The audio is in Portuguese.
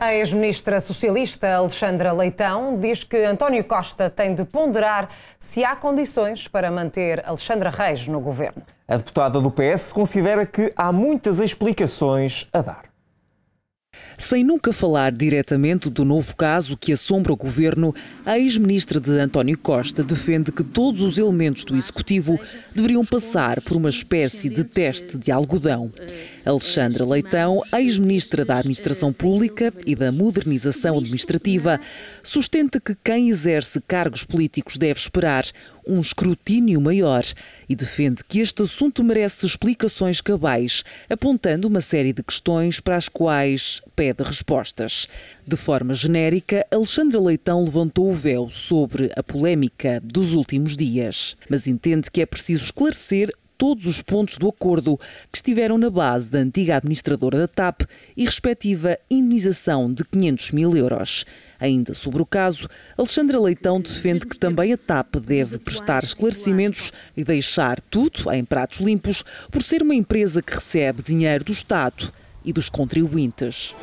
A ex-ministra socialista Alexandra Leitão diz que António Costa tem de ponderar se há condições para manter Alexandra Reis no governo. A deputada do PS considera que há muitas explicações a dar. Sem nunca falar diretamente do novo caso que assombra o governo, a ex-ministra de António Costa defende que todos os elementos do executivo deveriam passar por uma espécie de teste de algodão. Alexandra Leitão, ex-ministra da Administração Pública e da Modernização Administrativa, sustenta que quem exerce cargos políticos deve esperar um escrutínio maior e defende que este assunto merece explicações cabais, apontando uma série de questões para as quais pede respostas. De forma genérica, Alexandra Leitão levantou o véu sobre a polémica dos últimos dias, mas entende que é preciso esclarecer todos os pontos do acordo que estiveram na base da antiga administradora da TAP e respectiva indenização de 500 mil euros. Ainda sobre o caso, Alexandra Leitão defende que também a TAP deve prestar esclarecimentos e deixar tudo em pratos limpos por ser uma empresa que recebe dinheiro do Estado e dos contribuintes.